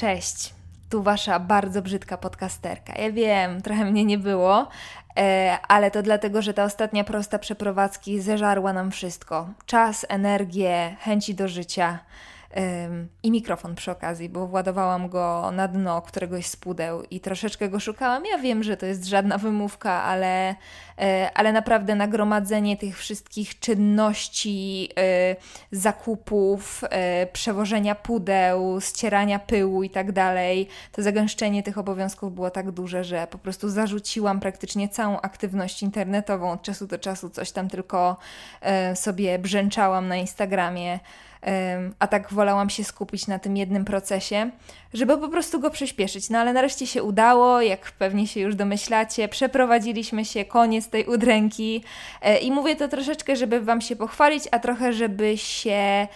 Cześć, tu wasza bardzo brzydka podcasterka. Ja wiem, trochę mnie nie było, e, ale to dlatego, że ta ostatnia prosta przeprowadzki zeżarła nam wszystko: czas, energię, chęci do życia i mikrofon przy okazji, bo władowałam go na dno któregoś z pudeł i troszeczkę go szukałam. Ja wiem, że to jest żadna wymówka, ale, e, ale naprawdę nagromadzenie tych wszystkich czynności, e, zakupów, e, przewożenia pudeł, ścierania pyłu i tak dalej, to zagęszczenie tych obowiązków było tak duże, że po prostu zarzuciłam praktycznie całą aktywność internetową. Od czasu do czasu coś tam tylko sobie brzęczałam na Instagramie a tak wolałam się skupić na tym jednym procesie, żeby po prostu go przyspieszyć. No ale nareszcie się udało, jak pewnie się już domyślacie, przeprowadziliśmy się, koniec tej udręki e, i mówię to troszeczkę, żeby Wam się pochwalić, a trochę, żeby się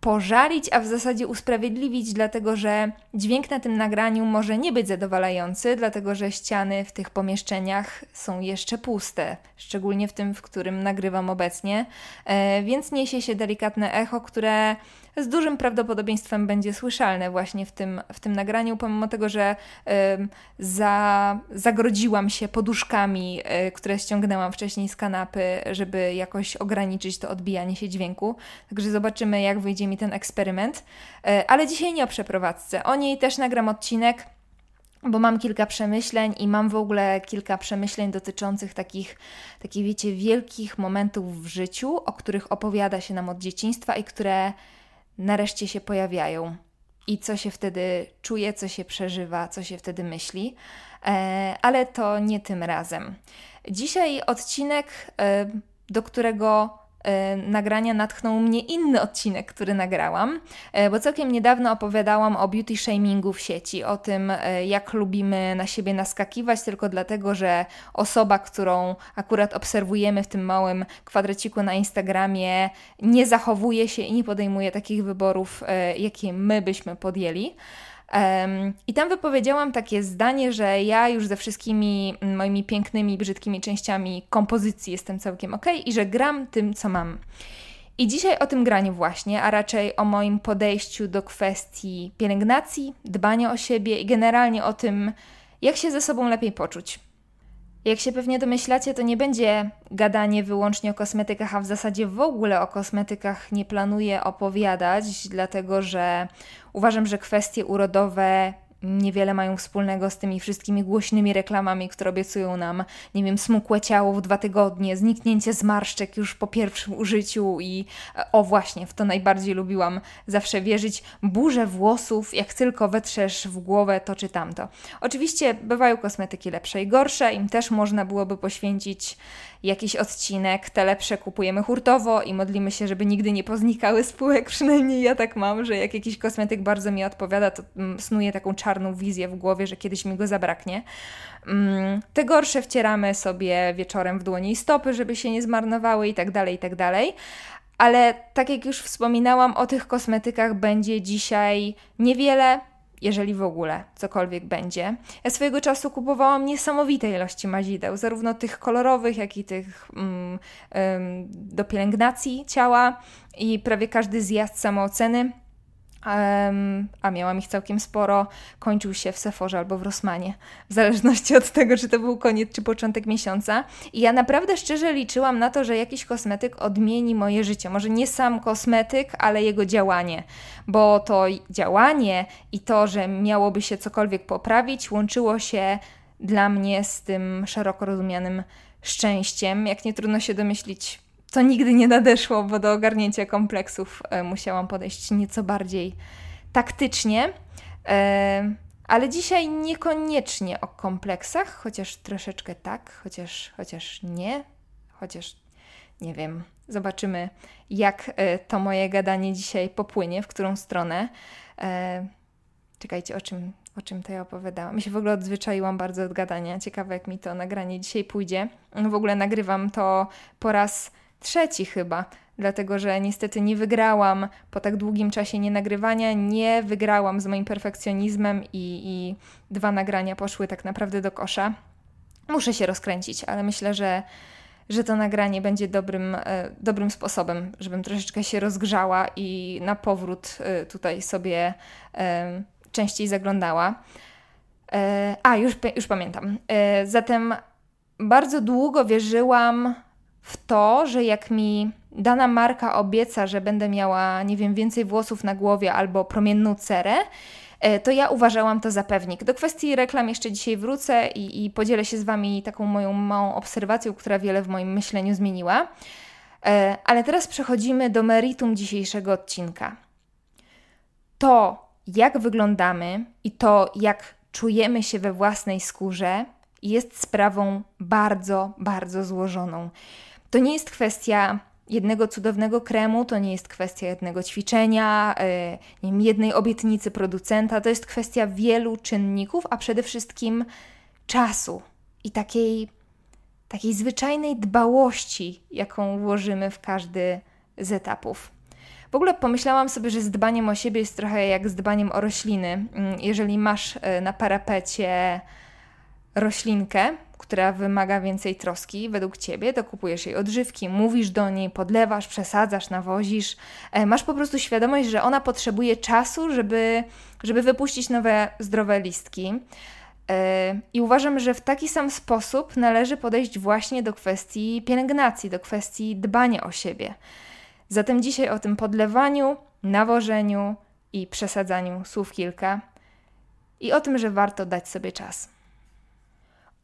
pożalić, a w zasadzie usprawiedliwić, dlatego że dźwięk na tym nagraniu może nie być zadowalający, dlatego że ściany w tych pomieszczeniach są jeszcze puste, szczególnie w tym, w którym nagrywam obecnie, e, więc niesie się delikatne echo, które z dużym prawdopodobieństwem będzie słyszalne właśnie w tym, w tym nagraniu, pomimo tego, że za, zagrodziłam się poduszkami, e, które ściągnęłam wcześniej z kanapy, żeby jakoś ograniczyć to odbijanie się dźwięku. Także zobaczymy, jak wyjdzie mi ten eksperyment. E, ale dzisiaj nie o przeprowadzce. O niej też nagram odcinek bo mam kilka przemyśleń i mam w ogóle kilka przemyśleń dotyczących takich, takich wiecie, wielkich momentów w życiu, o których opowiada się nam od dzieciństwa i które nareszcie się pojawiają i co się wtedy czuje, co się przeżywa, co się wtedy myśli, e, ale to nie tym razem. Dzisiaj odcinek, e, do którego E, nagrania natchnął mnie inny odcinek, który nagrałam, e, bo całkiem niedawno opowiadałam o beauty shamingu w sieci, o tym, e, jak lubimy na siebie naskakiwać tylko dlatego, że osoba, którą akurat obserwujemy w tym małym kwadraciku na Instagramie, nie zachowuje się i nie podejmuje takich wyborów, jakie my byśmy podjęli. I tam wypowiedziałam takie zdanie, że ja już ze wszystkimi moimi pięknymi, brzydkimi częściami kompozycji jestem całkiem ok i że gram tym, co mam. I dzisiaj o tym graniu właśnie, a raczej o moim podejściu do kwestii pielęgnacji, dbania o siebie i generalnie o tym, jak się ze sobą lepiej poczuć. Jak się pewnie domyślacie, to nie będzie gadanie wyłącznie o kosmetykach, a w zasadzie w ogóle o kosmetykach nie planuję opowiadać, dlatego że uważam, że kwestie urodowe niewiele mają wspólnego z tymi wszystkimi głośnymi reklamami, które obiecują nam, nie wiem, smukłe ciało w dwa tygodnie, zniknięcie zmarszczek już po pierwszym użyciu i e, o właśnie, w to najbardziej lubiłam zawsze wierzyć, burze włosów, jak tylko wetrzesz w głowę to czy tamto. Oczywiście bywają kosmetyki lepsze i gorsze, im też można byłoby poświęcić jakiś odcinek, te lepsze kupujemy hurtowo i modlimy się, żeby nigdy nie poznikały spółek. Przynajmniej ja tak mam, że jak jakiś kosmetyk bardzo mi odpowiada, to mm, snuję taką czarną wizję w głowie, że kiedyś mi go zabraknie. Mm, te gorsze wcieramy sobie wieczorem w dłoni i stopy, żeby się nie zmarnowały i tak dalej, i tak dalej. Ale tak jak już wspominałam, o tych kosmetykach będzie dzisiaj niewiele, jeżeli w ogóle cokolwiek będzie. Ja swojego czasu kupowałam niesamowite ilości mazideł, zarówno tych kolorowych, jak i tych mm, do pielęgnacji ciała i prawie każdy zjazd samooceny a miałam ich całkiem sporo, kończył się w Seforze albo w Rosmanie, w zależności od tego, czy to był koniec czy początek miesiąca. I ja naprawdę szczerze liczyłam na to, że jakiś kosmetyk odmieni moje życie. Może nie sam kosmetyk, ale jego działanie, bo to działanie i to, że miałoby się cokolwiek poprawić, łączyło się dla mnie z tym szeroko rozumianym szczęściem. Jak nie trudno się domyślić, to nigdy nie nadeszło, bo do ogarnięcia kompleksów e, musiałam podejść nieco bardziej taktycznie. E, ale dzisiaj niekoniecznie o kompleksach, chociaż troszeczkę tak, chociaż, chociaż nie, chociaż nie wiem. Zobaczymy, jak e, to moje gadanie dzisiaj popłynie, w którą stronę. Czekajcie, o czym, o czym to ja opowiadałam. Ja się w ogóle odzwyczaiłam bardzo od gadania. Ciekawe, jak mi to nagranie dzisiaj pójdzie. W ogóle nagrywam to po raz trzeci chyba, dlatego że niestety nie wygrałam po tak długim czasie nienagrywania, nie wygrałam z moim perfekcjonizmem i, i dwa nagrania poszły tak naprawdę do kosza. Muszę się rozkręcić, ale myślę, że że to nagranie będzie dobrym, e, dobrym sposobem, żebym troszeczkę się rozgrzała i na powrót e, tutaj sobie e, częściej zaglądała. A, już, już pamiętam. Zatem bardzo długo wierzyłam w to, że jak mi dana marka obieca, że będę miała, nie wiem, więcej włosów na głowie albo promienną cerę, e, to ja uważałam to za pewnik. Do kwestii reklam jeszcze dzisiaj wrócę i, i podzielę się z Wami taką moją małą obserwacją, która wiele w moim myśleniu zmieniła. E, ale teraz przechodzimy do meritum dzisiejszego odcinka. To, jak wyglądamy i to, jak czujemy się we własnej skórze, jest sprawą bardzo, bardzo złożoną. To nie jest kwestia jednego cudownego kremu, to nie jest kwestia jednego ćwiczenia, e, nie wiem, jednej obietnicy producenta, to jest kwestia wielu czynników, a przede wszystkim czasu i takiej, takiej zwyczajnej dbałości, jaką włożymy w każdy z etapów. W ogóle pomyślałam sobie, że z dbaniem o siebie jest trochę jak z dbaniem o rośliny. Mm, jeżeli masz e, na parapecie roślinkę, która wymaga więcej troski według ciebie, to kupujesz jej odżywki, mówisz do niej, podlewasz, przesadzasz, nawozisz. E, masz po prostu świadomość, że ona potrzebuje czasu, żeby, żeby wypuścić nowe, zdrowe listki. E, I uważam, że w taki sam sposób należy podejść właśnie do kwestii pielęgnacji, do kwestii dbania o siebie. Zatem dzisiaj o tym podlewaniu, nawożeniu i przesadzaniu słów kilka i o tym, że warto dać sobie czas.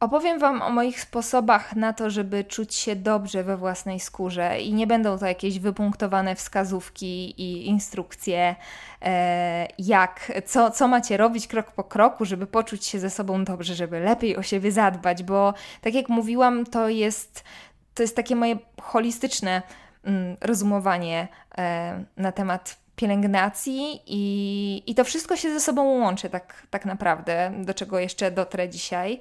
Opowiem Wam o moich sposobach na to, żeby czuć się dobrze we własnej skórze i nie będą to jakieś wypunktowane wskazówki i instrukcje, e, jak, co, co macie robić krok po kroku, żeby poczuć się ze sobą dobrze, żeby lepiej o siebie zadbać, bo tak jak mówiłam, to jest, to jest takie moje holistyczne mm, rozumowanie e, na temat pielęgnacji i, i to wszystko się ze sobą łączy tak, tak naprawdę, do czego jeszcze dotrę dzisiaj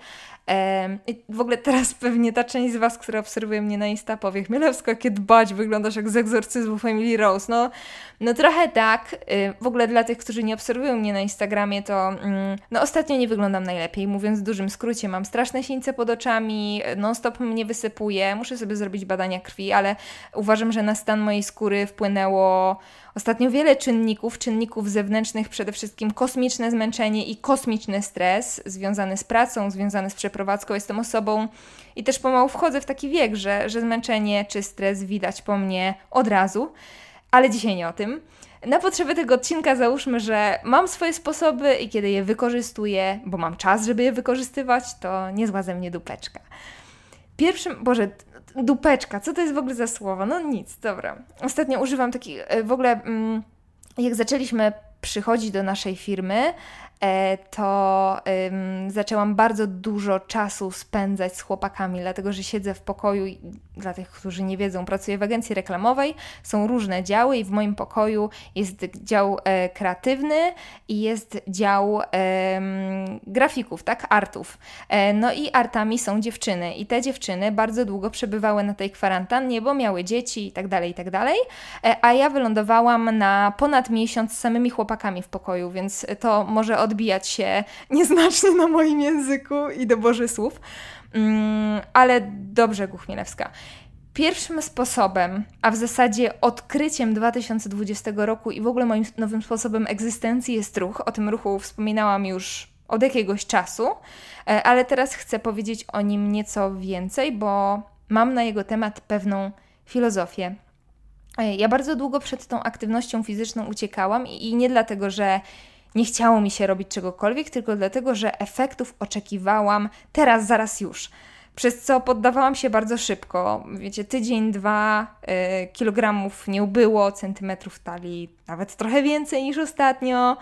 w ogóle teraz pewnie ta część z Was, która obserwuje mnie na Insta, powie Chmielewska, jakie dbać, wyglądasz jak z egzorcyzmu Family Rose. No, no trochę tak. W ogóle dla tych, którzy nie obserwują mnie na Instagramie, to mm, no ostatnio nie wyglądam najlepiej, mówiąc w dużym skrócie. Mam straszne sińce pod oczami, non-stop mnie wysypuje, muszę sobie zrobić badania krwi, ale uważam, że na stan mojej skóry wpłynęło ostatnio wiele czynników, czynników zewnętrznych, przede wszystkim kosmiczne zmęczenie i kosmiczny stres związany z pracą, związany z przeprowadzeniem przeprowadzką, jestem osobą i też pomału wchodzę w taki wiek, że, że zmęczenie czy stres widać po mnie od razu, ale dzisiaj nie o tym. Na potrzeby tego odcinka załóżmy, że mam swoje sposoby i kiedy je wykorzystuję, bo mam czas, żeby je wykorzystywać, to nie zła ze mnie dupeczka. Pierwszym, Boże, dupeczka, co to jest w ogóle za słowo? No nic, dobra. Ostatnio używam takich, e, w ogóle mm, jak zaczęliśmy przychodzić do naszej firmy, E, to zaczęłam bardzo dużo czasu spędzać z chłopakami, dlatego że siedzę w pokoju dla tych, którzy nie wiedzą, pracuję w agencji reklamowej, są różne działy i w moim pokoju jest dział e, kreatywny i jest dział e, grafików, tak, artów. E, no i artami są dziewczyny i te dziewczyny bardzo długo przebywały na tej kwarantannie, bo miały dzieci i tak dalej, i tak dalej, e, a ja wylądowałam na ponad miesiąc z samymi chłopakami w pokoju, więc to może odbijać się nieznacznie na moim języku i do Boży słów. Mm, ale dobrze Guchmielewska. Pierwszym sposobem, a w zasadzie odkryciem 2020 roku i w ogóle moim nowym sposobem egzystencji jest ruch. O tym ruchu wspominałam już od jakiegoś czasu, e, ale teraz chcę powiedzieć o nim nieco więcej, bo mam na jego temat pewną filozofię. E, ja bardzo długo przed tą aktywnością fizyczną uciekałam i nie dlatego, że nie chciało mi się robić czegokolwiek, tylko dlatego, że efektów oczekiwałam teraz, zaraz już. Przez co poddawałam się bardzo szybko. Wiecie, tydzień, dwa y, kilogramów nie ubyło, centymetrów talii nawet trochę więcej niż ostatnio.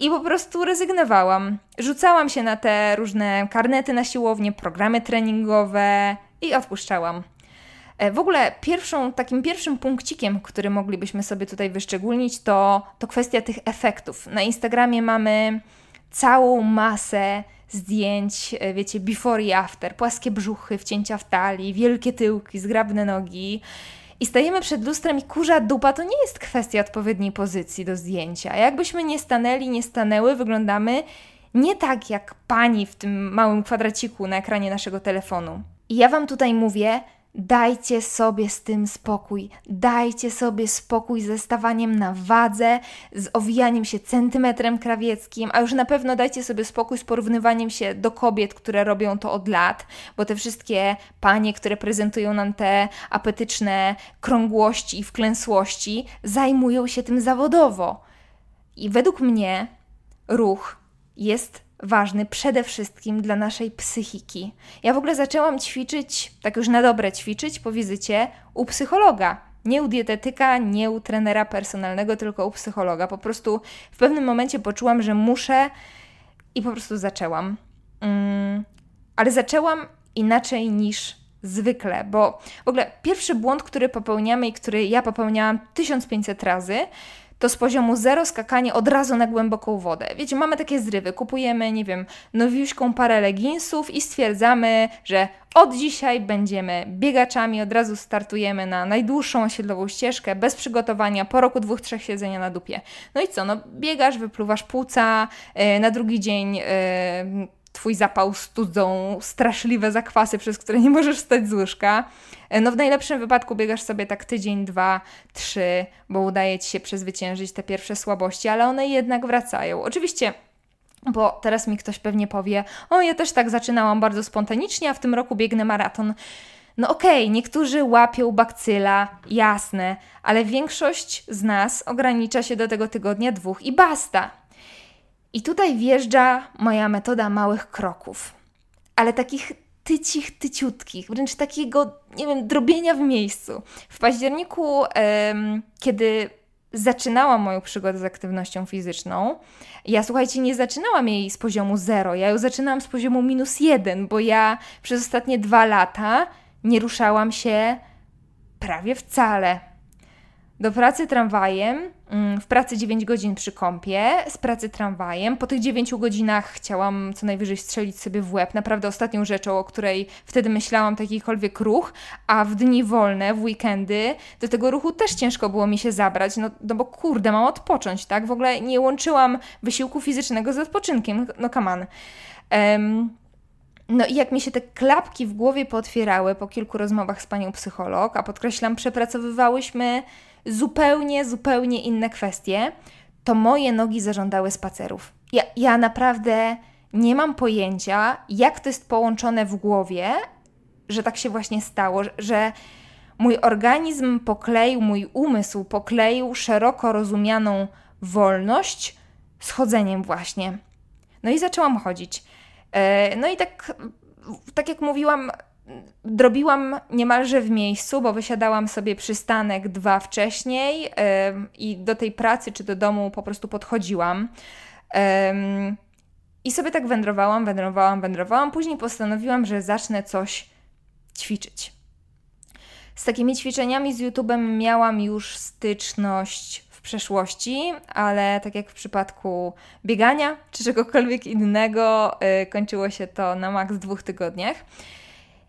I po prostu rezygnowałam. Rzucałam się na te różne karnety na siłownię, programy treningowe i odpuszczałam. E, w ogóle pierwszą, takim pierwszym punkcikiem, który moglibyśmy sobie tutaj wyszczególnić, to, to kwestia tych efektów. Na Instagramie mamy całą masę zdjęć, e, wiecie, before i after, płaskie brzuchy, wcięcia w talii, wielkie tyłki, zgrabne nogi. I stajemy przed lustrem i kurza dupa to nie jest kwestia odpowiedniej pozycji do zdjęcia. Jakbyśmy nie stanęli, nie stanęły, wyglądamy nie tak jak pani w tym małym kwadraciku na ekranie naszego telefonu. I ja Wam tutaj mówię, Dajcie sobie z tym spokój. Dajcie sobie spokój ze stawaniem na wadze, z owijaniem się centymetrem krawieckim, a już na pewno dajcie sobie spokój z porównywaniem się do kobiet, które robią to od lat, bo te wszystkie panie, które prezentują nam te apetyczne krągłości i wklęsłości, zajmują się tym zawodowo. I według mnie ruch jest ważny przede wszystkim dla naszej psychiki. Ja w ogóle zaczęłam ćwiczyć, tak już na dobre ćwiczyć, po wizycie u psychologa. Nie u dietetyka, nie u trenera personalnego, tylko u psychologa. Po prostu w pewnym momencie poczułam, że muszę i po prostu zaczęłam. Mm, ale zaczęłam inaczej niż zwykle, bo w ogóle pierwszy błąd, który popełniamy i który ja popełniałam 1500 razy, to z poziomu zero skakanie od razu na głęboką wodę. Wiecie, mamy takie zrywy, kupujemy, nie wiem, nowiuśką parę leginsów i stwierdzamy, że od dzisiaj będziemy biegaczami, od razu startujemy na najdłuższą osiedlową ścieżkę, bez przygotowania, po roku dwóch, trzech siedzenia na dupie. No i co, no biegasz, wypluwasz płuca, y, na drugi dzień... Yy, twój zapał studzą straszliwe zakwasy, przez które nie możesz stać z łóżka. E, no w najlepszym wypadku biegasz sobie tak tydzień, dwa, trzy, bo udaje ci się przezwyciężyć te pierwsze słabości, ale one jednak wracają. Oczywiście bo teraz mi ktoś pewnie powie: O, ja też tak zaczynałam bardzo spontanicznie, a w tym roku biegnę maraton. No okej, okay, niektórzy łapią bakcyla, jasne, ale większość z nas ogranicza się do tego tygodnia dwóch i basta. I tutaj wjeżdża moja metoda małych kroków, ale takich tycich, tyciutkich, wręcz takiego, nie wiem, drobienia w miejscu. W październiku, kiedy zaczynałam moją przygodę z aktywnością fizyczną. Ja słuchajcie, nie zaczynałam jej z poziomu zero, ja ją zaczynałam z poziomu minus jeden, bo ja przez ostatnie dwa lata nie ruszałam się prawie wcale. Do pracy tramwajem, mm, w pracy 9 godzin przy kąpie, z pracy tramwajem. Po tych 9 godzinach chciałam co najwyżej strzelić sobie w łeb. Naprawdę ostatnią rzeczą, o której wtedy myślałam, to jakikolwiek ruch, a w dni wolne, w weekendy, do tego ruchu też ciężko było mi się zabrać, no, no bo kurde, mam odpocząć, tak? W ogóle nie łączyłam wysiłku fizycznego z odpoczynkiem, no kaman. no i jak mi się te klapki w głowie pootwierały po kilku rozmowach z panią psycholog, a podkreślam, przepracowywałyśmy zupełnie, zupełnie inne kwestie, to moje nogi zażądały spacerów. Ja, ja naprawdę nie mam pojęcia, jak to jest połączone w głowie, że tak się właśnie stało, że mój organizm pokleił, mój umysł pokleił szeroko rozumianą wolność z chodzeniem właśnie. No i zaczęłam chodzić. E, no i tak, tak jak mówiłam, Drobiłam niemalże w miejscu, bo wysiadałam sobie przystanek dwa wcześniej yy, i do tej pracy czy do domu po prostu podchodziłam. Yy, I sobie tak wędrowałam, wędrowałam, wędrowałam. Później postanowiłam, że zacznę coś ćwiczyć. Z takimi ćwiczeniami z YouTube'em miałam już styczność w przeszłości, ale tak jak w przypadku biegania czy czegokolwiek innego, yy, kończyło się to na maks dwóch tygodniach.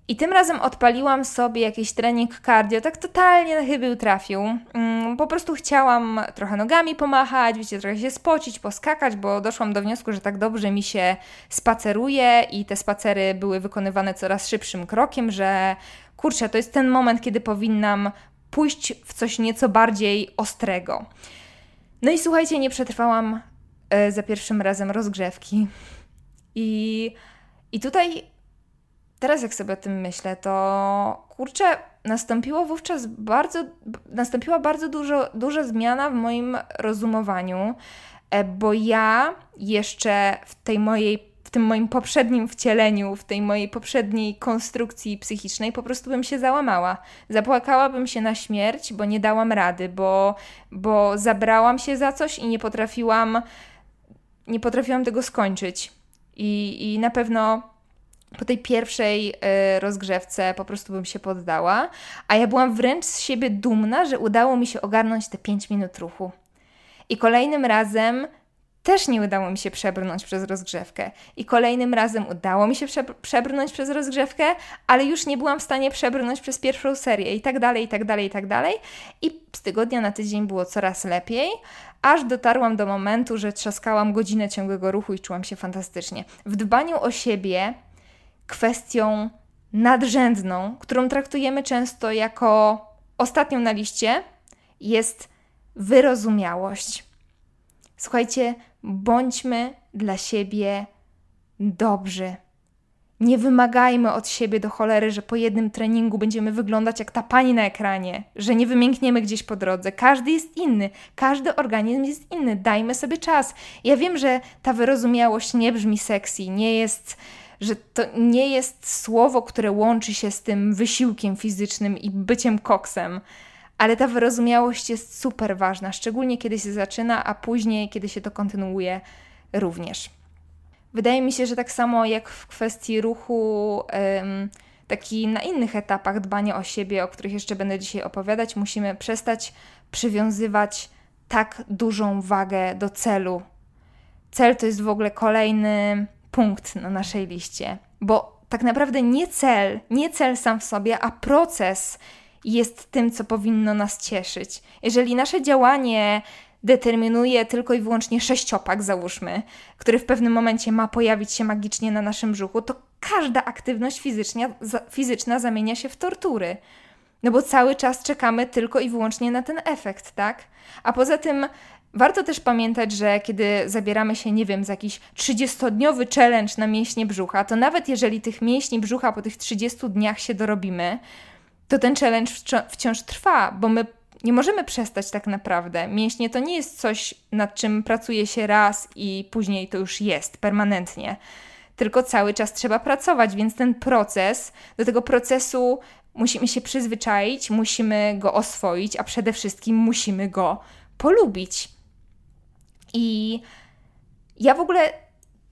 I tym razem odpaliłam sobie jakiś trening cardio, tak totalnie na chybił trafił. Mm, po prostu chciałam trochę nogami pomachać, wiecie, trochę się spocić, poskakać, bo doszłam do wniosku, że tak dobrze mi się spaceruje i te spacery były wykonywane coraz szybszym krokiem, że kurczę, to jest ten moment, kiedy powinnam pójść w coś nieco bardziej ostrego. No i słuchajcie, nie przetrwałam e, za pierwszym razem rozgrzewki. I, i tutaj teraz jak sobie o tym myślę, to kurczę, nastąpiło wówczas bardzo, nastąpiła bardzo dużo, duża zmiana w moim rozumowaniu, e, bo ja jeszcze w tej mojej w tym moim poprzednim wcieleniu, w tej mojej poprzedniej konstrukcji psychicznej, po prostu bym się załamała. Zapłakałabym się na śmierć, bo nie dałam rady, bo, bo zabrałam się za coś i nie potrafiłam, nie potrafiłam tego skończyć. I, i na pewno po tej pierwszej y, rozgrzewce po prostu bym się poddała, a ja byłam wręcz z siebie dumna, że udało mi się ogarnąć te 5 minut ruchu. I kolejnym razem też nie udało mi się przebrnąć przez rozgrzewkę. I kolejnym razem udało mi się przebrnąć przez rozgrzewkę, ale już nie byłam w stanie przebrnąć przez pierwszą serię i tak dalej, i tak dalej, i tak dalej. I z tygodnia na tydzień było coraz lepiej, aż dotarłam do momentu, że trzaskałam godzinę ciągłego ruchu i czułam się fantastycznie. W dbaniu o siebie kwestią nadrzędną, którą traktujemy często jako ostatnią na liście, jest wyrozumiałość. Słuchajcie, bądźmy dla siebie dobrzy. Nie wymagajmy od siebie do cholery, że po jednym treningu będziemy wyglądać jak ta pani na ekranie, że nie wymiękniemy gdzieś po drodze. Każdy jest inny, każdy organizm jest inny. Dajmy sobie czas. Ja wiem, że ta wyrozumiałość nie brzmi sexy, nie jest że to nie jest słowo, które łączy się z tym wysiłkiem fizycznym i byciem koksem. Ale ta wyrozumiałość jest super ważna, szczególnie kiedy się zaczyna, a później, kiedy się to kontynuuje również. Wydaje mi się, że tak samo jak w kwestii ruchu, taki na innych etapach dbania o siebie, o których jeszcze będę dzisiaj opowiadać, musimy przestać przywiązywać tak dużą wagę do celu. Cel to jest w ogóle kolejny punkt na naszej liście, bo tak naprawdę nie cel, nie cel sam w sobie, a proces jest tym, co powinno nas cieszyć. Jeżeli nasze działanie determinuje tylko i wyłącznie sześciopak, załóżmy, który w pewnym momencie ma pojawić się magicznie na naszym brzuchu, to każda aktywność fizyczna, fizyczna zamienia się w tortury. No bo cały czas czekamy tylko i wyłącznie na ten efekt, tak? A poza tym Warto też pamiętać, że kiedy zabieramy się, nie wiem, za jakiś 30-dniowy challenge na mięśnie brzucha, to nawet jeżeli tych mięśni brzucha po tych 30 dniach się dorobimy, to ten challenge wciąż trwa, bo my nie możemy przestać tak naprawdę. Mięśnie to nie jest coś, nad czym pracuje się raz i później to już jest permanentnie. Tylko cały czas trzeba pracować, więc ten proces, do tego procesu musimy się przyzwyczaić, musimy go oswoić, a przede wszystkim musimy go polubić. I ja w ogóle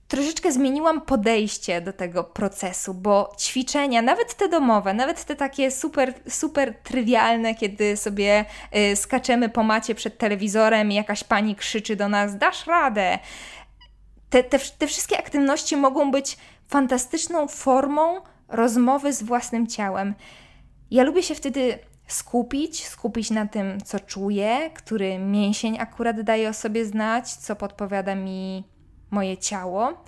troszeczkę zmieniłam podejście do tego procesu, bo ćwiczenia, nawet te domowe, nawet te takie super, super trywialne, kiedy sobie y, skaczemy po macie przed telewizorem i jakaś pani krzyczy do nas, dasz radę. Te, te, te wszystkie aktywności mogą być fantastyczną formą rozmowy z własnym ciałem. Ja lubię się wtedy skupić, skupić na tym, co czuję, który mięsień akurat daje o sobie znać, co podpowiada mi moje ciało.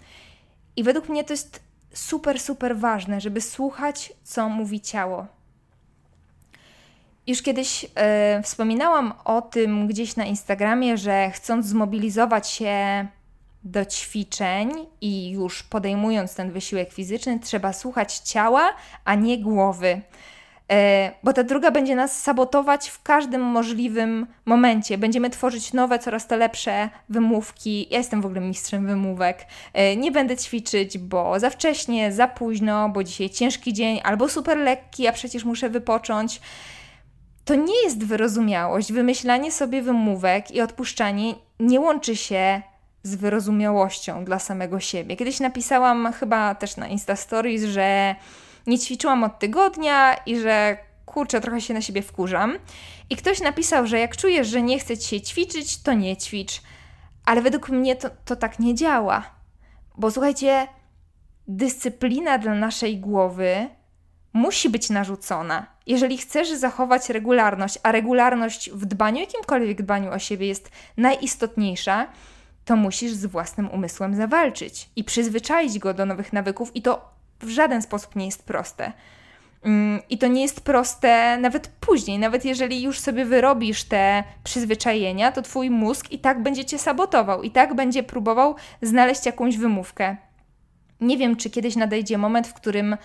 I według mnie to jest super, super ważne, żeby słuchać, co mówi ciało. Już kiedyś yy, wspominałam o tym gdzieś na Instagramie, że chcąc zmobilizować się do ćwiczeń i już podejmując ten wysiłek fizyczny, trzeba słuchać ciała, a nie głowy. E, bo ta druga będzie nas sabotować w każdym możliwym momencie. Będziemy tworzyć nowe, coraz to lepsze wymówki. Ja jestem w ogóle mistrzem wymówek. E, nie będę ćwiczyć, bo za wcześnie, za późno, bo dzisiaj ciężki dzień albo super lekki, a przecież muszę wypocząć. To nie jest wyrozumiałość. Wymyślanie sobie wymówek i odpuszczanie nie łączy się z wyrozumiałością dla samego siebie. Kiedyś napisałam chyba też na Insta Stories, że nie ćwiczyłam od tygodnia i że kurczę, trochę się na siebie wkurzam. I ktoś napisał, że jak czujesz, że nie chcesz się ćwiczyć, to nie ćwicz. Ale według mnie to, to tak nie działa. Bo słuchajcie, dyscyplina dla naszej głowy musi być narzucona. Jeżeli chcesz zachować regularność, a regularność w dbaniu, jakimkolwiek dbaniu o siebie jest najistotniejsza, to musisz z własnym umysłem zawalczyć i przyzwyczaić go do nowych nawyków, i to w żaden sposób nie jest proste. Mm, I to nie jest proste nawet później, nawet jeżeli już sobie wyrobisz te przyzwyczajenia, to twój mózg i tak będzie cię sabotował, i tak będzie próbował znaleźć jakąś wymówkę. Nie wiem, czy kiedyś nadejdzie moment, w którym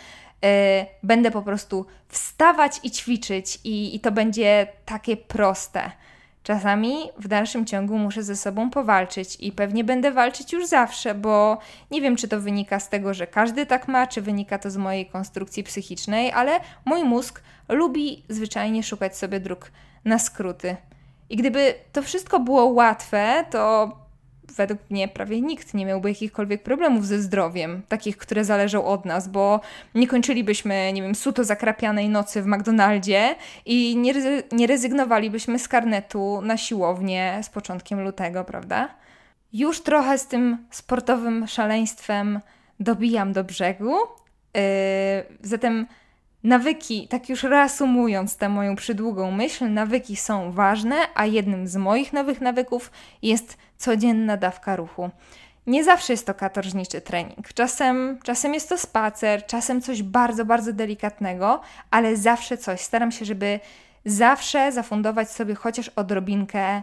e, będę po prostu wstawać i ćwiczyć, i, i to będzie takie proste. Czasami w dalszym ciągu muszę ze sobą powalczyć i pewnie będę walczyć już zawsze, bo nie wiem, czy to wynika z tego, że każdy tak ma, czy wynika to z mojej konstrukcji psychicznej, ale mój mózg lubi zwyczajnie szukać sobie dróg na skróty. I gdyby to wszystko było łatwe, to według mnie prawie nikt nie miałby jakichkolwiek problemów ze zdrowiem, takich, które zależą od nas, bo nie kończylibyśmy, nie wiem, suto zakrapianej nocy w McDonaldzie i nie, nie rezygnowalibyśmy z karnetu na siłownię z początkiem lutego, prawda? Już trochę z tym sportowym szaleństwem dobijam do brzegu. Yy, zatem Nawyki, tak już reasumując tę moją przydługą myśl, nawyki są ważne, a jednym z moich nowych nawyków jest codzienna dawka ruchu. Nie zawsze jest to katorżniczy trening. Czasem, czasem jest to spacer, czasem coś bardzo, bardzo delikatnego, ale zawsze coś. Staram się, żeby zawsze zafundować sobie chociaż odrobinkę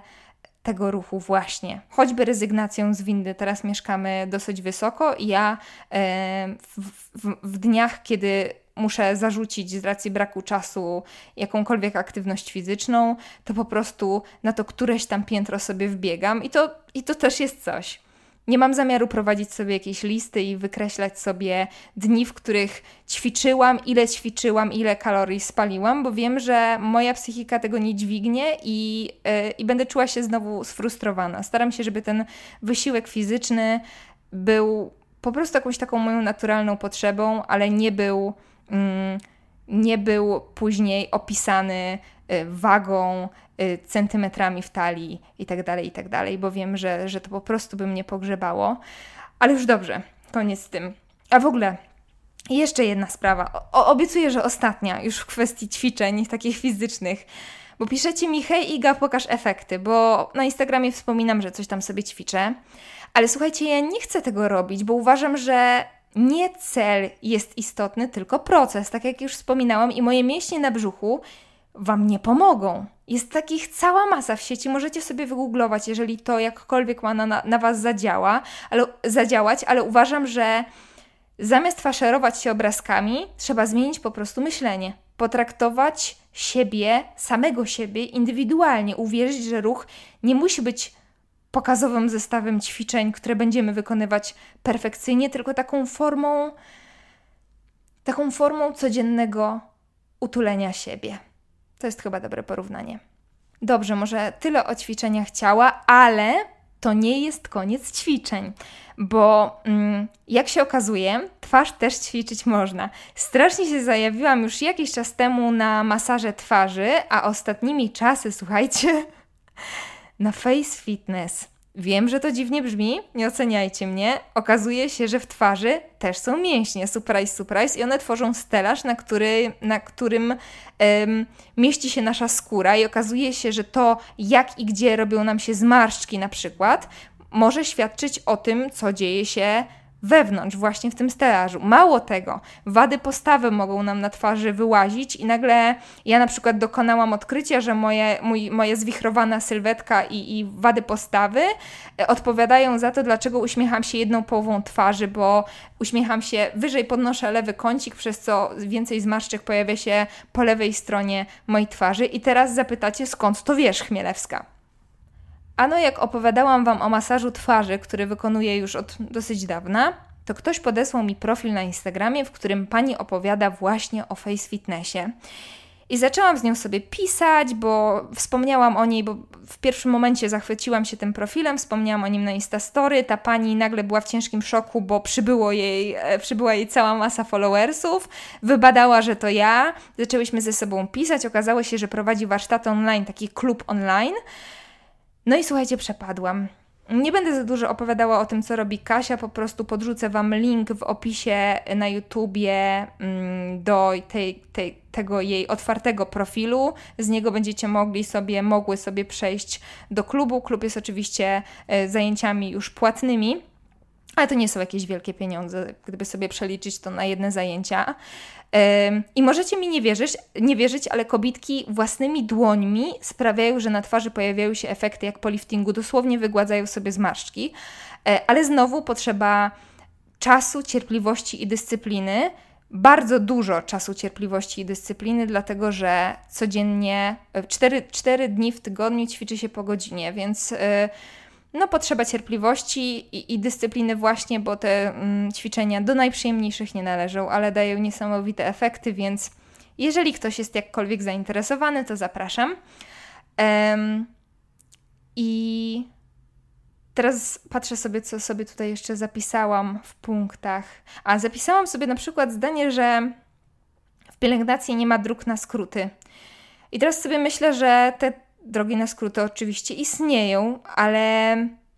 tego ruchu właśnie. Choćby rezygnacją z windy. Teraz mieszkamy dosyć wysoko i ja e, w, w, w dniach, kiedy muszę zarzucić z racji braku czasu jakąkolwiek aktywność fizyczną, to po prostu na to któreś tam piętro sobie wbiegam i to, i to też jest coś. Nie mam zamiaru prowadzić sobie jakiejś listy i wykreślać sobie dni, w których ćwiczyłam, ile ćwiczyłam, ile kalorii spaliłam, bo wiem, że moja psychika tego nie dźwignie i, yy, i będę czuła się znowu sfrustrowana. Staram się, żeby ten wysiłek fizyczny był po prostu jakąś taką moją naturalną potrzebą, ale nie był Mm, nie był później opisany y, wagą, y, centymetrami w talii itd., tak itd., tak bo wiem, że, że to po prostu by mnie pogrzebało. Ale już dobrze, koniec z tym. A w ogóle jeszcze jedna sprawa. O, obiecuję, że ostatnia, już w kwestii ćwiczeń takich fizycznych. Bo piszecie mi, hej Iga, pokaż efekty, bo na Instagramie wspominam, że coś tam sobie ćwiczę. Ale słuchajcie, ja nie chcę tego robić, bo uważam, że nie cel jest istotny, tylko proces. Tak jak już wspominałam, i moje mięśnie na brzuchu Wam nie pomogą. Jest takich cała masa w sieci, możecie sobie wygooglować, jeżeli to jakkolwiek ma na, na Was zadziała, ale, zadziałać, ale uważam, że zamiast faszerować się obrazkami, trzeba zmienić po prostu myślenie. Potraktować siebie, samego siebie indywidualnie, uwierzyć, że ruch nie musi być pokazowym zestawem ćwiczeń, które będziemy wykonywać perfekcyjnie, tylko taką formą, taką formą codziennego utulenia siebie. To jest chyba dobre porównanie. Dobrze, może tyle o ćwiczeniach ciała, ale to nie jest koniec ćwiczeń, bo mm, jak się okazuje, twarz też ćwiczyć można. Strasznie się zajawiłam już jakiś czas temu na masaże twarzy, a ostatnimi czasy, słuchajcie, na face fitness. Wiem, że to dziwnie brzmi, nie oceniajcie mnie. Okazuje się, że w twarzy też są mięśnie, surprise, surprise, i one tworzą stelaż, na, który, na którym ym, mieści się nasza skóra, i okazuje się, że to, jak i gdzie robią nam się zmarszczki, na przykład, może świadczyć o tym, co dzieje się wewnątrz, właśnie w tym stelażu. Mało tego, wady postawy mogą nam na twarzy wyłazić i nagle ja na przykład dokonałam odkrycia, że moje, mój, moja zwichrowana sylwetka i, i wady postawy e, odpowiadają za to, dlaczego uśmiecham się jedną połową twarzy, bo uśmiecham się wyżej, podnoszę lewy kącik, przez co więcej zmarszczek pojawia się po lewej stronie mojej twarzy. I teraz zapytacie, skąd to wiesz, Chmielewska? Ano, jak opowiadałam Wam o masażu twarzy, który wykonuję już od dosyć dawna, to ktoś podesłał mi profil na Instagramie, w którym pani opowiada właśnie o face fitnessie. I zaczęłam z nią sobie pisać, bo wspomniałam o niej, bo w pierwszym momencie zachwyciłam się tym profilem, wspomniałam o nim na Instastory. Ta pani nagle była w ciężkim szoku, bo przybyło jej, e, przybyła jej cała masa followersów. Wybadała, że to ja. Zaczęłyśmy ze sobą pisać. Okazało się, że prowadzi warsztat online, taki klub online. No i słuchajcie, przepadłam. Nie będę za dużo opowiadała o tym, co robi Kasia, po prostu podrzucę Wam link w opisie na YouTubie mm, do tej, tej, tego jej otwartego profilu. Z niego będziecie mogli sobie, mogły sobie przejść do klubu. Klub jest oczywiście e, zajęciami już płatnymi. Ale to nie są jakieś wielkie pieniądze, gdyby sobie przeliczyć to na jedne zajęcia. I możecie mi nie wierzyć, nie wierzyć, ale kobitki własnymi dłońmi sprawiają, że na twarzy pojawiają się efekty jak po liftingu, dosłownie wygładzają sobie zmarszczki. E, ale znowu potrzeba czasu, cierpliwości i dyscypliny. Bardzo dużo czasu, cierpliwości i dyscypliny, dlatego że codziennie e, cztery 4 dni w tygodniu ćwiczy się po godzinie, więc e, no potrzeba cierpliwości i, i dyscypliny właśnie, bo te mm, ćwiczenia do najprzyjemniejszych nie należą, ale dają niesamowite efekty, więc jeżeli ktoś jest jakkolwiek zainteresowany, to zapraszam. Um, I teraz patrzę sobie, co sobie tutaj jeszcze zapisałam w punktach. A zapisałam sobie na przykład zdanie, że w pielęgnacji nie ma dróg na skróty. I teraz sobie myślę, że te drogi na skróty oczywiście istnieją, ale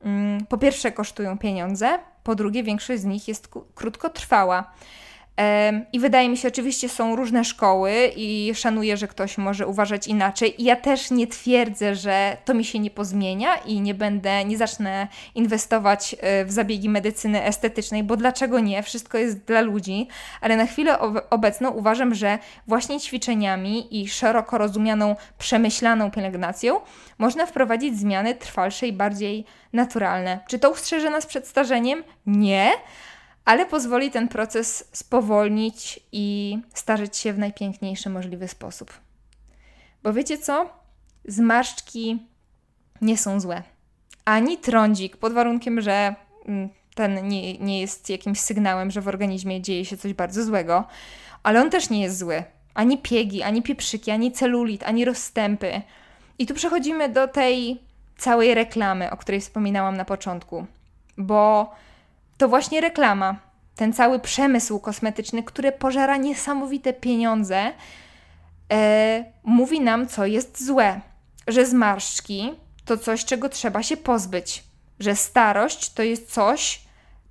mm, po pierwsze kosztują pieniądze, po drugie większość z nich jest krótkotrwała. I wydaje mi się, oczywiście są różne szkoły i szanuję, że ktoś może uważać inaczej. I ja też nie twierdzę, że to mi się nie pozmienia i nie będę, nie zacznę inwestować e, w zabiegi medycyny estetycznej, bo dlaczego nie? Wszystko jest dla ludzi, ale na chwilę obecną uważam, że właśnie ćwiczeniami i szeroko rozumianą, przemyślaną pielęgnacją można wprowadzić zmiany trwalsze i bardziej naturalne. Czy to ustrzeże nas przed starzeniem? Nie ale pozwoli ten proces spowolnić i starzyć się w najpiękniejszy możliwy sposób. Bo wiecie co? Zmarszczki nie są złe. Ani trądzik, pod warunkiem, że mm, ten nie, nie jest jakimś sygnałem, że w organizmie dzieje się coś bardzo złego, ale on też nie jest zły. Ani piegi, ani pieprzyki, ani celulit, ani rozstępy. I tu przechodzimy do tej całej reklamy, o której wspominałam na początku, bo to właśnie reklama. Ten cały przemysł kosmetyczny, który pożera niesamowite pieniądze, e, mówi nam, co jest złe. Że zmarszczki to coś, czego trzeba się pozbyć. Że starość to jest coś,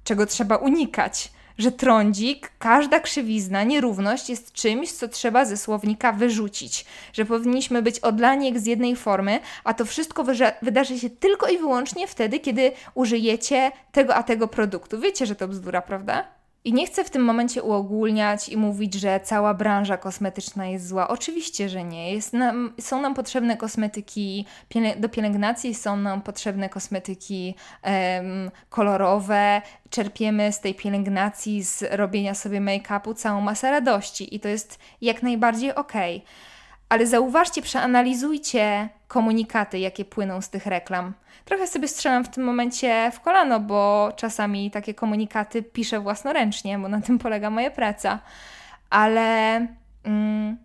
czego trzeba unikać że trądzik, każda krzywizna, nierówność jest czymś, co trzeba ze słownika wyrzucić, że powinniśmy być odlani jak z jednej formy, a to wszystko wydarzy się tylko i wyłącznie wtedy, kiedy użyjecie tego a tego produktu. Wiecie, że to bzdura, prawda? I nie chcę w tym momencie uogólniać i mówić, że cała branża kosmetyczna jest zła. Oczywiście, że nie. Jest nam, są nam potrzebne kosmetyki do pielęgnacji, są nam potrzebne kosmetyki em, kolorowe. Czerpiemy z tej pielęgnacji, z robienia sobie make-upu całą masę radości i to jest jak najbardziej ok. Ale zauważcie, przeanalizujcie komunikaty, jakie płyną z tych reklam. Trochę sobie strzelam w tym momencie w kolano, bo czasami takie komunikaty piszę własnoręcznie, bo na tym polega moja praca. Ale mm,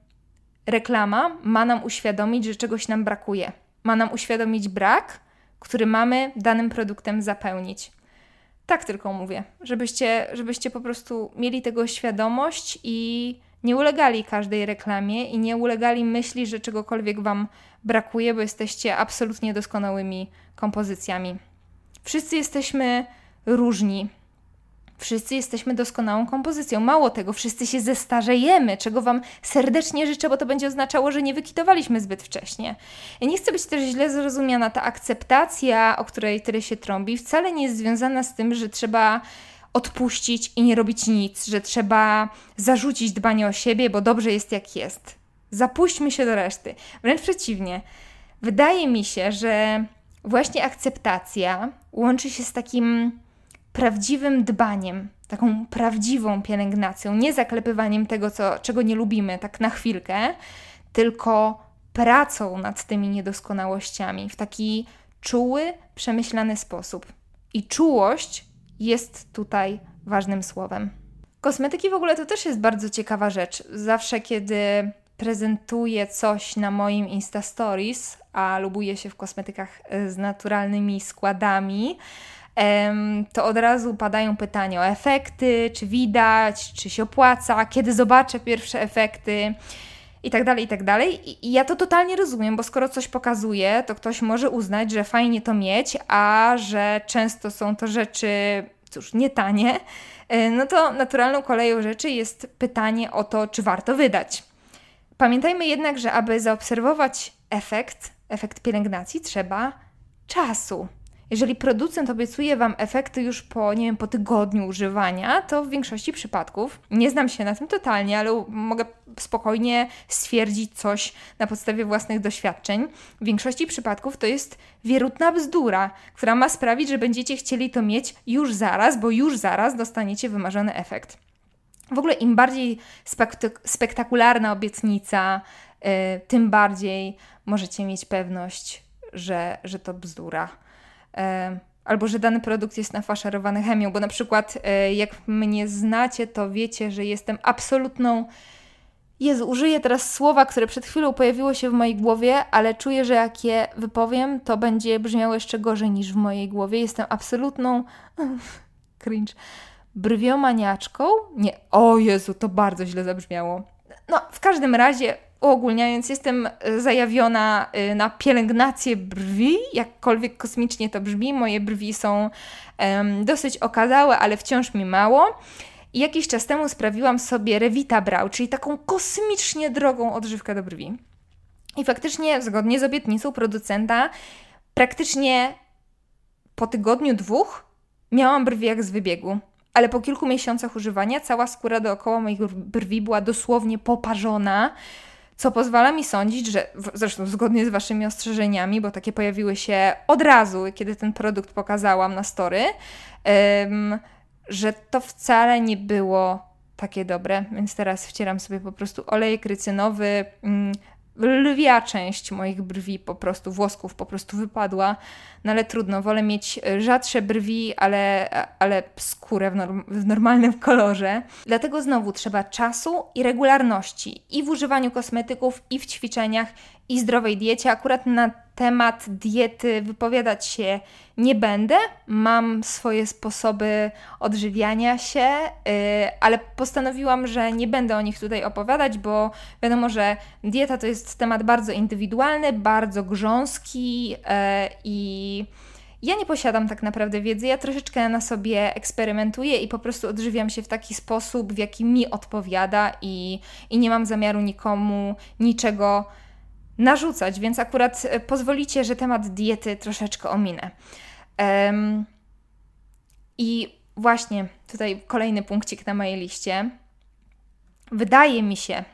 reklama ma nam uświadomić, że czegoś nam brakuje. Ma nam uświadomić brak, który mamy danym produktem zapełnić. Tak tylko mówię, żebyście, żebyście po prostu mieli tego świadomość i nie ulegali każdej reklamie i nie ulegali myśli, że czegokolwiek Wam brakuje, bo jesteście absolutnie doskonałymi kompozycjami. Wszyscy jesteśmy różni. Wszyscy jesteśmy doskonałą kompozycją. Mało tego, wszyscy się zestarzejemy, czego Wam serdecznie życzę, bo to będzie oznaczało, że nie wykitowaliśmy zbyt wcześnie. nie chcę być też źle zrozumiana. Ta akceptacja, o której tyle się trąbi, wcale nie jest związana z tym, że trzeba odpuścić i nie robić nic, że trzeba zarzucić dbanie o siebie, bo dobrze jest jak jest. Zapuśćmy się do reszty. Wręcz przeciwnie. Wydaje mi się, że właśnie akceptacja łączy się z takim prawdziwym dbaniem, taką prawdziwą pielęgnacją, nie zaklepywaniem tego, co, czego nie lubimy, tak na chwilkę, tylko pracą nad tymi niedoskonałościami w taki czuły, przemyślany sposób. I czułość jest tutaj ważnym słowem. Kosmetyki w ogóle to też jest bardzo ciekawa rzecz. Zawsze, kiedy prezentuję coś na moim Insta Stories, a lubuję się w kosmetykach e, z naturalnymi składami, to od razu padają pytania o efekty, czy widać, czy się opłaca, kiedy zobaczę pierwsze efekty i tak dalej, i tak dalej. I ja to totalnie rozumiem, bo skoro coś pokazuje, to ktoś może uznać, że fajnie to mieć, a że często są to rzeczy, cóż, nie tanie, e, no to naturalną koleją rzeczy jest pytanie o to, czy warto wydać. Pamiętajmy jednak, że aby zaobserwować efekt, efekt pielęgnacji, trzeba czasu. Jeżeli producent obiecuje Wam efekty już po, nie wiem, po tygodniu używania, to w większości przypadków, nie znam się na tym totalnie, ale mogę spokojnie stwierdzić coś na podstawie własnych doświadczeń. W większości przypadków to jest wierutna bzdura, która ma sprawić, że będziecie chcieli to mieć już zaraz, bo już zaraz dostaniecie wymarzony efekt. W ogóle im bardziej spektak spektakularna obietnica, yy, tym bardziej możecie mieć pewność, że, że to bzdura. E, albo że dany produkt jest nafaszerowany chemią, bo na przykład e, jak mnie znacie, to wiecie, że jestem absolutną Jezu, użyję teraz słowa, które przed chwilą pojawiło się w mojej głowie, ale czuję, że jak je wypowiem, to będzie brzmiało jeszcze gorzej niż w mojej głowie. Jestem absolutną cringe brwiomaniaczką. Nie, o Jezu, to bardzo źle zabrzmiało. No, w każdym razie uogólniając, jestem e, zajawiona e, na pielęgnację brwi, jakkolwiek kosmicznie to brzmi. Moje brwi są um, dosyć okazałe, ale wciąż mi mało. I jakiś czas temu sprawiłam sobie Revita Brow, czyli taką kosmicznie drogą odżywkę do brwi. I faktycznie, zgodnie z obietnicą producenta, praktycznie po tygodniu, dwóch miałam brwi jak z wybiegu ale po kilku miesiącach używania cała skóra dookoła moich brwi była dosłownie poparzona co pozwala mi sądzić, że zresztą zgodnie z Waszymi ostrzeżeniami, bo takie pojawiły się od razu, kiedy ten produkt pokazałam na story, um, że to wcale nie było takie dobre, więc teraz wcieram sobie po prostu olejek rycynowy, mm, lwia część moich brwi, po prostu włosków po prostu wypadła. No ale trudno, wolę mieć e, rzadsze brwi, ale, e, ale skórę w, norm w normalnym kolorze. Dlatego znowu trzeba czasu i regularności i w używaniu kosmetyków, i w ćwiczeniach, i zdrowej diecie. Akurat na temat diety wypowiadać się nie będę. Mam swoje sposoby odżywiania się, y, ale postanowiłam, że nie będę o nich tutaj opowiadać, bo wiadomo, że dieta to jest temat bardzo indywidualny, bardzo grząski y, i. Ja nie posiadam tak naprawdę wiedzy, ja troszeczkę na sobie eksperymentuję i po prostu odżywiam się w taki sposób, w jaki mi odpowiada, i, i nie mam zamiaru nikomu niczego narzucać, więc akurat e, pozwolicie, że temat diety troszeczkę ominę. Um, I właśnie tutaj kolejny punkcik na mojej liście. Wydaje mi się,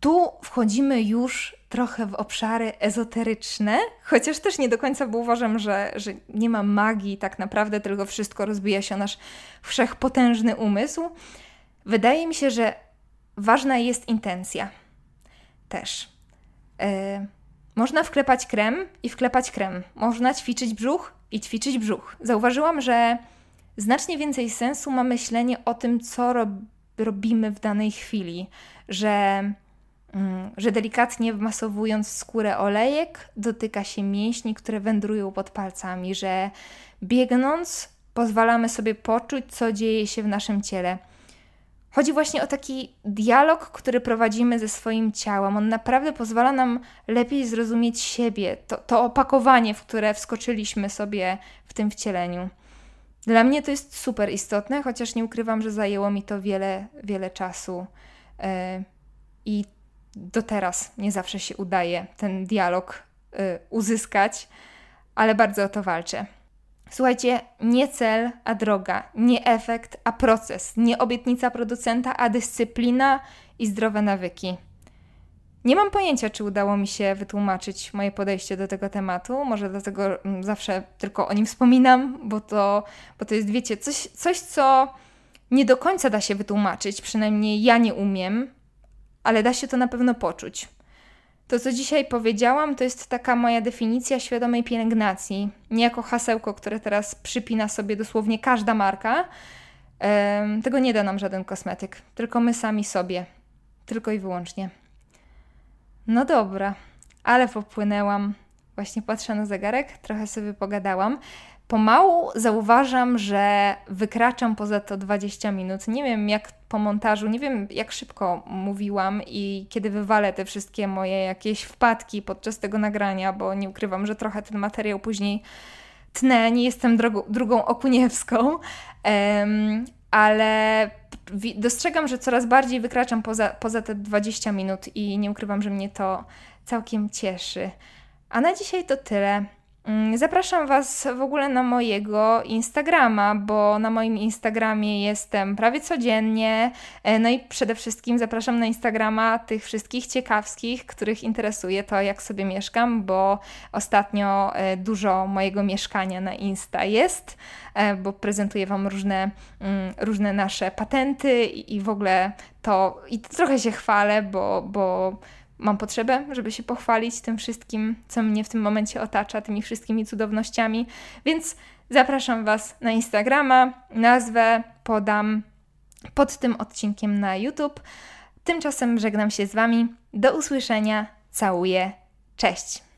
tu wchodzimy już trochę w obszary ezoteryczne, chociaż też nie do końca, bo uważam, że, że nie ma magii tak naprawdę, tylko wszystko rozbija się o nasz wszechpotężny umysł. Wydaje mi się, że ważna jest intencja też E, można wklepać krem i wklepać krem. Można ćwiczyć brzuch i ćwiczyć brzuch. Zauważyłam, że znacznie więcej sensu ma myślenie o tym, co rob robimy w danej chwili, że, mm, że delikatnie wmasowując skórę olejek, dotyka się mięśni, które wędrują pod palcami, że biegnąc pozwalamy sobie poczuć, co dzieje się w naszym ciele. Chodzi właśnie o taki dialog, który prowadzimy ze swoim ciałem. On naprawdę pozwala nam lepiej zrozumieć siebie, to, to opakowanie, w które wskoczyliśmy sobie w tym wcieleniu. Dla mnie to jest super istotne, chociaż nie ukrywam, że zajęło mi to wiele, wiele czasu. Yy, I do teraz nie zawsze się udaje ten dialog yy, uzyskać, ale bardzo o to walczę. Słuchajcie, nie cel, a droga, nie efekt, a proces, nie obietnica producenta, a dyscyplina i zdrowe nawyki. Nie mam pojęcia, czy udało mi się wytłumaczyć moje podejście do tego tematu. Może dlatego mm, zawsze tylko o nim wspominam, bo to, bo to jest, wiecie, coś, coś, co nie do końca da się wytłumaczyć, przynajmniej ja nie umiem, ale da się to na pewno poczuć. To, co dzisiaj powiedziałam, to jest taka moja definicja świadomej pielęgnacji. Nie jako hasełko, które teraz przypina sobie dosłownie każda marka. Ehm, tego nie da nam żaden kosmetyk, tylko my sami sobie. Tylko i wyłącznie. No dobra, ale popłynęłam. Właśnie patrzę na zegarek, trochę sobie pogadałam. Pomału zauważam, że wykraczam poza to 20 minut. Nie wiem, jak po montażu, nie wiem, jak szybko mówiłam i kiedy wywalę te wszystkie moje jakieś wpadki podczas tego nagrania, bo nie ukrywam, że trochę ten materiał później tnę. Nie jestem drugą Okuniewską, um, ale dostrzegam, że coraz bardziej wykraczam poza, poza te 20 minut i nie ukrywam, że mnie to całkiem cieszy. A na dzisiaj to tyle. Mm, zapraszam Was w ogóle na mojego Instagrama, bo na moim Instagramie jestem prawie codziennie. E, no i przede wszystkim zapraszam na Instagrama tych wszystkich ciekawskich, których interesuje to, jak sobie mieszkam, bo ostatnio e, dużo mojego mieszkania na Insta jest, e, bo prezentuję Wam różne, mm, różne nasze patenty i w ogóle to i trochę się chwalę, bo. bo mam potrzebę, żeby się pochwalić tym wszystkim, co mnie w tym momencie otacza, tymi wszystkimi cudownościami. Więc zapraszam Was na Instagrama. Nazwę podam pod tym odcinkiem na YouTube. Tymczasem żegnam się z Wami. Do usłyszenia. Całuję. Cześć.